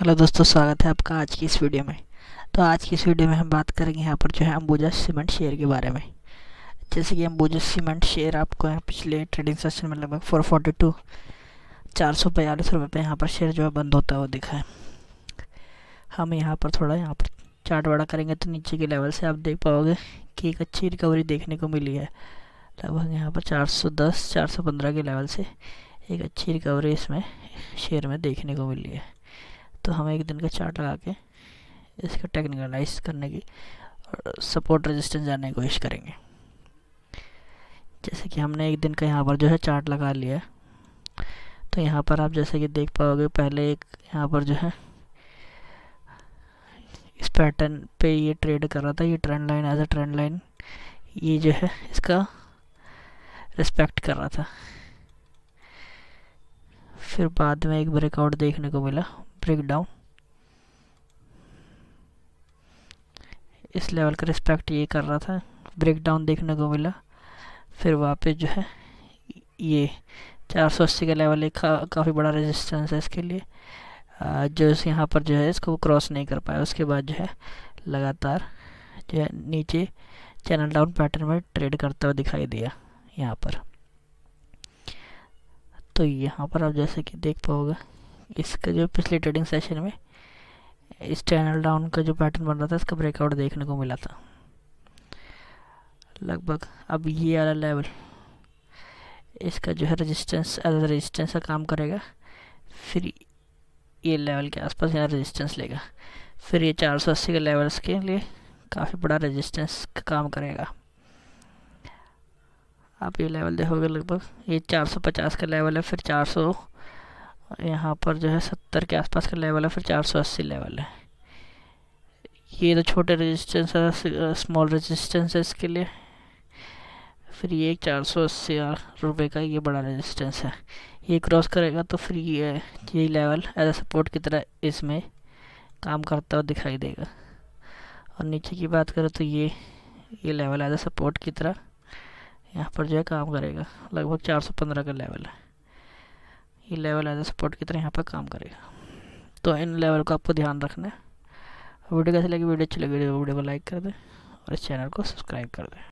hello दोस्तों स्वागत है आपका आज की इस वीडियो में तो आज की इस वीडियो में हम बात करेंगे यहाँ पर जो है अंबुजा सीमेंट शेयर के बारे में जैसे कि अंबुजा सीमेंट शेयर आपको यहाँ पिछले ट्रेडिंग सेशन में लगभग फोर फोर्टी टू चार सौ बयालीस रुपये पर यहाँ पर शेयर जो है बंद होता हुआ दिखा है हम यहाँ पर थोड़ा यहाँ पर चार्ट बड़ा करेंगे तो नीचे के लेवल से आप देख पाओगे कि एक अच्छी रिकवरी देखने को मिली है लगभग यहाँ पर चार सौ दस चार सौ पंद्रह के लेवल से एक अच्छी रिकवरी इसमें शेयर में देखने को मिली है तो हमें एक दिन का चार्ट लगा के इसका टेक्निकल एनालिस करने की और सपोर्ट रेजिस्टेंस जानने की कोशिश करेंगे जैसे कि हमने एक दिन का यहाँ पर जो है चार्ट लगा लिया है तो यहाँ पर आप जैसे कि देख पाओगे पहले एक यहाँ पर जो है इस पैटर्न पे ये ट्रेड कर रहा था ये trend line as a trend line ये जो है इसका रिस्पेक्ट कर रहा था फिर बाद में एक ब्रेकआउट देखने को मिला डाउन इस लेवल का रिस्पेक्ट ये कर रहा था ब्रेकडाउन देखने को मिला फिर वापस जो है ये 480 का लेवल एक का, काफ़ी बड़ा रेजिस्टेंस है इसके लिए जो इस यहाँ पर जो है इसको क्रॉस नहीं कर पाया उसके बाद जो है लगातार जो है नीचे चैनल डाउन पैटर्न में ट्रेड करता हुआ दिखाई दिया यहाँ पर तो यहाँ पर आप जैसे कि देख पाओगे इसका जो पिछले ट्रेडिंग सेशन में इस चैनल डाउन का जो पैटर्न बन रहा था इसका ब्रेकआउट देखने को मिला था लगभग अब ये वाला लेवल इसका जो है रेजिस्टेंस एज रेजिस्टेंस का काम करेगा फिर ये लेवल के आसपास यहाँ रेजिस्टेंस लेगा फिर ये 480 के लेवल्स के लिए काफ़ी बड़ा रेजिस्टेंस का काम करेगा आप ये लेवल देखोगे लगभग ये 450 का लेवल है फिर सौ यहाँ पर जो है सत्तर के आसपास का लेवल है फिर चार सौ अस्सी लेवल है ये तो छोटे रेजिस्टेंस है स्मॉल रेजिस्टेंस है इसके लिए फिर ये चार सौ अस्सी रुपये का ये बड़ा रेजिस्टेंस है ये क्रॉस करेगा तो फिर ये ये लेवल एज सपोर्ट की तरह इसमें काम करता हुआ दिखाई देगा और नीचे की बात करें तो ये ये लेवल एज सपोर्ट की तरह यहाँ पर जो है काम करेगा लगभग चार सौ पंद्रह का लेवल है ये लेवल एज ए सपोर्ट की तरह यहाँ पर काम करेगा तो इन लेवल को आपको ध्यान रखना है वीडियो कैसे लगी वीडियो अच्छी लगी वीडियो को लाइक कर दें और इस चैनल को सब्सक्राइब कर दें